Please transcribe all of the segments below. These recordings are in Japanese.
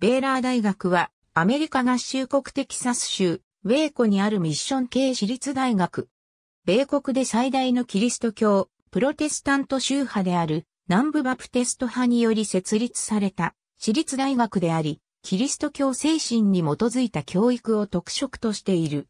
ベーラー大学は、アメリカ合衆国テキサス州、ウェーコにあるミッション系私立大学。米国で最大のキリスト教、プロテスタント宗派である、南部バプテスト派により設立された、私立大学であり、キリスト教精神に基づいた教育を特色としている。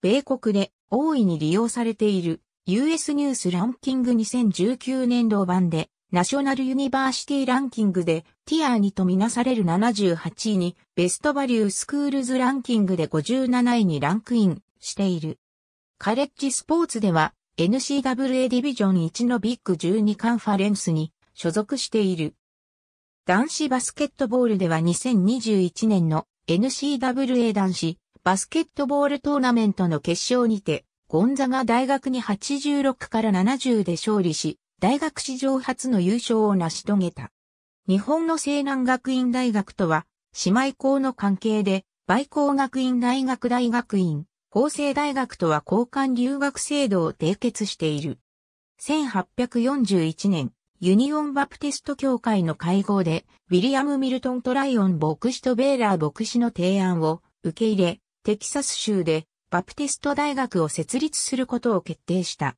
米国で大いに利用されている US ニュースランキング2019年度版でナショナルユニバーシティランキングでティアー2とみなされる78位にベストバリュースクールズランキングで57位にランクインしている。カレッジスポーツでは NCAA ディビジョン1のビッグ12カンファレンスに所属している。男子バスケットボールでは2021年の NCAA 男子バスケットボールトーナメントの決勝にて、ゴンザが大学に86から70で勝利し、大学史上初の優勝を成し遂げた。日本の西南学院大学とは、姉妹校の関係で、売校学院大学大学院、法政大学とは交換留学制度を締結している。1841年、ユニオンバプテスト協会の会合で、ウィリアム・ミルトン・トライオン牧師とベーラー牧師の提案を受け入れ、テキサス州でバプテスト大学を設立することを決定した。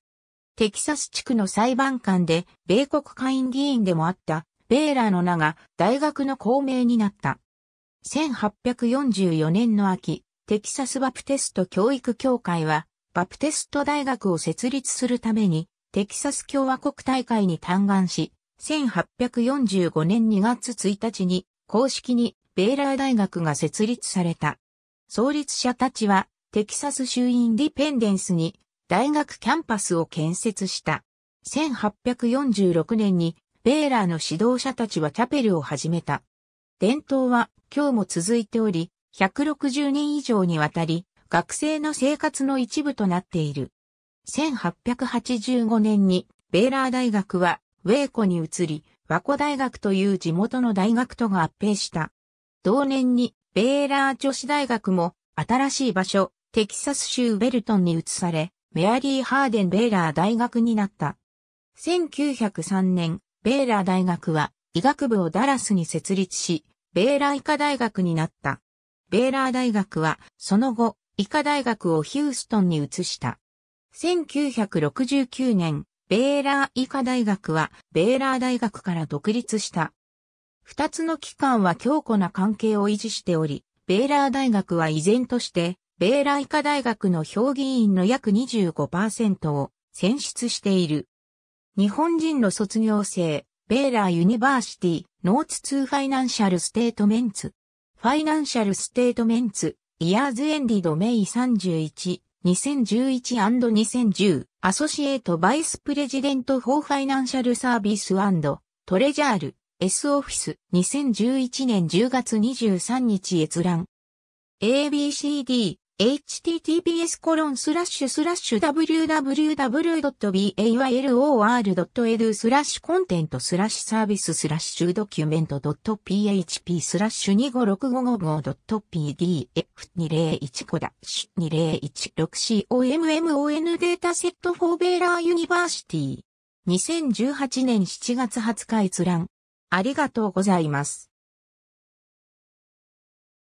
テキサス地区の裁判官で、米国下院議員でもあった、ベーラーの名が大学の校名になった。1844年の秋、テキサスバプテスト教育協会は、バプテスト大学を設立するために、テキサス共和国大会に嘆願し、1845年2月1日に、公式にベーラー大学が設立された。創立者たちは、テキサス州インディペンデンスに大学キャンパスを建設した。1846年にベーラーの指導者たちはチャペルを始めた。伝統は今日も続いており、160年以上にわたり、学生の生活の一部となっている。1885年にベーラー大学はウェーコに移り、和子大学という地元の大学とが合併した。同年にベーラー女子大学も新しい場所、テキサス州ウェルトンに移され、メアリー・ハーデン・ベーラー大学になった。1903年、ベーラー大学は医学部をダラスに設立し、ベーラー医科大学になった。ベーラー大学は、その後、医科大学をヒューストンに移した。1969年、ベーラー医科大学は、ベーラー大学から独立した。二つの機関は強固な関係を維持しており、ベーラー大学は依然として、米来科大学の評議員の約25%を選出している。日本人の卒業生、ベーラーユニバーシティ、ノーツ2ファイナンシャルステートメンツ。ファイナンシャルステートメンツ、イヤーズエンディドメイ31、2011&2010、アソシエートバイスプレジデントフォーファイナンシャルサービストレジャール、S オフィス、2011年10月23日閲覧。ABCD https コロンスラッシュスラッシュ www.baylor.edu スラッシュコンテントスラッシュサービススラッシュドキュメント .php スラッシュ 256555.pdf2015 ダッシュ 2016common データセットフォーベーラーユニバーシティ2018年7月20日閲覧ありがとうございます。